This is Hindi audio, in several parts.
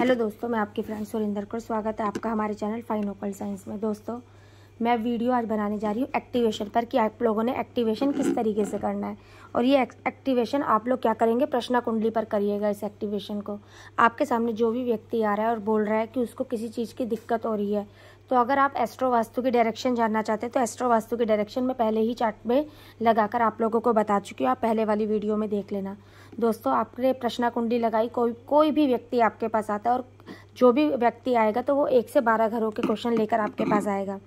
हेलो दोस्तों मैं आपकी फ्रेंड सुरेंद्र कौर स्वागत है आपका हमारे चैनल फाइन ओकल साइंस में दोस्तों मैं वीडियो आज बनाने जा रही हूँ एक्टिवेशन पर कि आप लोगों ने एक्टिवेशन किस तरीके से करना है और ये एक्टिवेशन आप लोग क्या करेंगे प्रश्न कुंडली पर करिएगा इस एक्टिवेशन को आपके सामने जो भी व्यक्ति आ रहा है और बोल रहा है कि उसको किसी चीज़ की दिक्कत हो रही है तो अगर आप एस्ट्रो वास्तु की डायरेक्शन जानना चाहते हैं तो एस्ट्रो वास्तु की डायरेक्शन में पहले ही चार्ट में लगाकर आप लोगों को बता चुकी हूँ आप पहले वाली वीडियो में देख लेना दोस्तों आपने प्रश्न कुंडली लगाई कोई कोई भी व्यक्ति आपके पास आता है और जो भी व्यक्ति आएगा तो वो एक से बारह घरों के क्वेश्चन लेकर आपके पास आएगा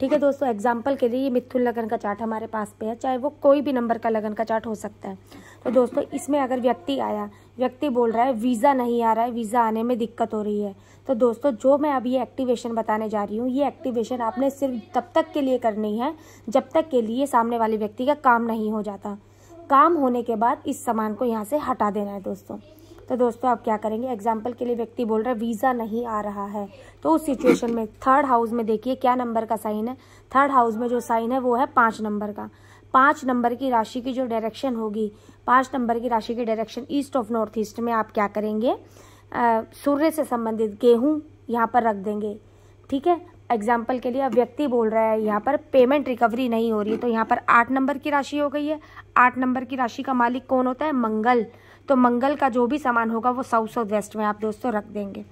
ठीक है दोस्तों एग्जाम्पल के लिए ये मिथुन लगन का चार्ट हमारे पास पे है चाहे वो कोई भी नंबर का लगन का चार्ट हो सकता है तो दोस्तों इसमें अगर व्यक्ति आया व्यक्ति बोल रहा है वीज़ा नहीं आ रहा है वीज़ा आने में दिक्कत हो रही है तो दोस्तों जो मैं अभी एक्टिवेशन बताने जा रही हूँ ये एक्टिवेशन आपने सिर्फ तब तक के लिए करनी है जब तक के लिए सामने वाले व्यक्ति का काम नहीं हो जाता काम होने के बाद इस सामान को यहाँ से हटा देना है दोस्तों तो दोस्तों आप क्या करेंगे एग्जाम्पल के लिए व्यक्ति बोल रहा है वीज़ा नहीं आ रहा है तो उस सिचुएशन में थर्ड हाउस में देखिए क्या नंबर का साइन है थर्ड हाउस में जो साइन है वो है पांच नंबर का पांच नंबर की राशि की जो डायरेक्शन होगी पांच नंबर की राशि की direction east of north east में आप क्या करेंगे सूर्य से संबंधित गेहूं यहाँ पर रख देंगे ठीक है एग्जाम्पल के लिए व्यक्ति बोल रहा है यहाँ पर पेमेंट रिकवरी नहीं हो रही है तो यहाँ पर आठ नंबर की राशि हो गई है आठ नंबर की राशि का मालिक कौन होता है मंगल तो मंगल का जो भी सामान होगा वो साउथ साउथ वेस्ट में आप दोस्तों रख देंगे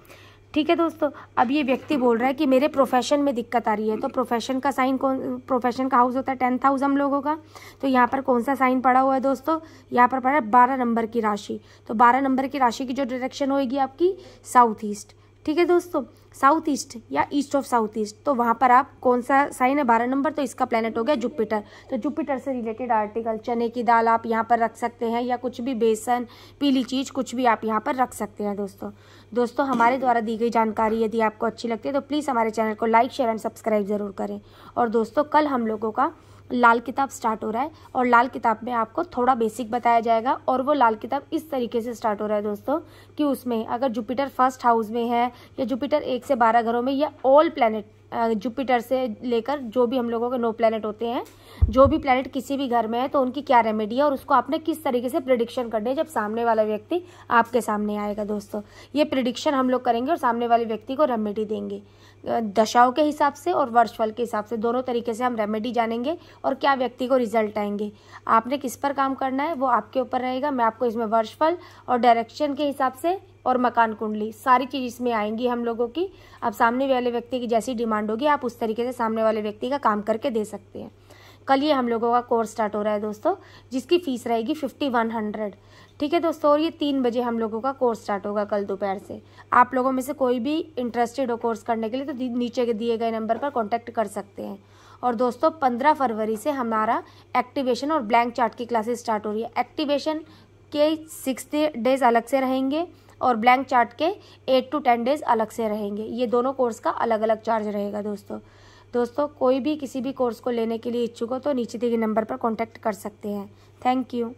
ठीक है दोस्तों अब ये व्यक्ति बोल रहा है कि मेरे प्रोफेशन में दिक्कत आ रही है तो प्रोफेशन का साइन कौन प्रोफेशन का हाउस होता है टेन थाउज हम लोगों का तो यहाँ पर कौन सा साइन पड़ा हुआ है दोस्तों यहाँ पर पड़ा है बारह नंबर की राशि तो बारह नंबर की राशि की जो डायरेक्शन होएगी आपकी साउथ ईस्ट ठीक है दोस्तों साउथ ईस्ट या ईस्ट ऑफ साउथ ईस्ट तो वहाँ पर आप कौन सा साइन है बारह नंबर तो इसका प्लेनेट हो गया जुपिटर तो जुपिटर से रिलेटेड आर्टिकल चने की दाल आप यहाँ पर रख सकते हैं या कुछ भी बेसन पीली चीज़ कुछ भी आप यहाँ पर रख सकते हैं दोस्तों दोस्तों हमारे द्वारा दी गई जानकारी यदि आपको अच्छी लगती है तो प्लीज़ हमारे चैनल को लाइक शेयर एंड सब्सक्राइब ज़रूर करें और दोस्तों कल हम लोगों का लाल किताब स्टार्ट हो रहा है और लाल किताब में आपको थोड़ा बेसिक बताया जाएगा और वो लाल किताब इस तरीके से स्टार्ट हो रहा है दोस्तों कि उसमें अगर जुपिटर फर्स्ट हाउस में है या जुपिटर एक से बारह घरों में या ऑल प्लानट जुपिटर से लेकर जो भी हम लोगों के नो प्लानट होते हैं जो भी प्लानट किसी भी घर में है तो उनकी क्या रेमेडी है और उसको आपने किस तरीके से प्रिडिक्शन करनी है जब सामने वाला व्यक्ति आपके सामने आएगा दोस्तों ये प्रिडिक्शन हम लोग करेंगे और सामने वाले व्यक्ति को रेमेडी देंगे दशाओं के हिसाब से और वर्षफल के हिसाब से दोनों तरीके से हम रेमेडी जानेंगे और क्या व्यक्ति को रिजल्ट आएंगे आपने किस पर काम करना है वो आपके ऊपर रहेगा मैं आपको इसमें वर्षफल और डायरेक्शन के हिसाब से और मकान कुंडली सारी चीज़ इसमें आएंगी हम लोगों की अब सामने वाले व्यक्ति की जैसी डिमांड होगी आप उस तरीके से सामने वाले व्यक्ति का काम करके दे सकते हैं कल ये हम लोगों का कोर्स स्टार्ट हो रहा है दोस्तों जिसकी फ़ीस रहेगी फिफ्टी वन हंड्रेड ठीक है दोस्तों और ये तीन बजे हम लोगों का कोर्स स्टार्ट होगा कल दोपहर से आप लोगों में से कोई भी इंटरेस्टेड हो कोर्स करने के लिए तो नीचे के दिए गए नंबर पर कॉन्टैक्ट कर सकते हैं और दोस्तों पंद्रह फरवरी से हमारा एक्टिवेशन और ब्लैंक चार्ट की क्लासेस स्टार्ट हो रही है एक्टिवेशन के सिक्स डेज अलग से रहेंगे और ब्लैंक चार्ट के एट टू टेन डेज़ अलग से रहेंगे ये दोनों कोर्स का अलग अलग चार्ज रहेगा दोस्तों दोस्तों कोई भी किसी भी कोर्स को लेने के लिए इच्छुक हो तो नीचे दिए गए नंबर पर कॉन्टैक्ट कर सकते हैं थैंक यू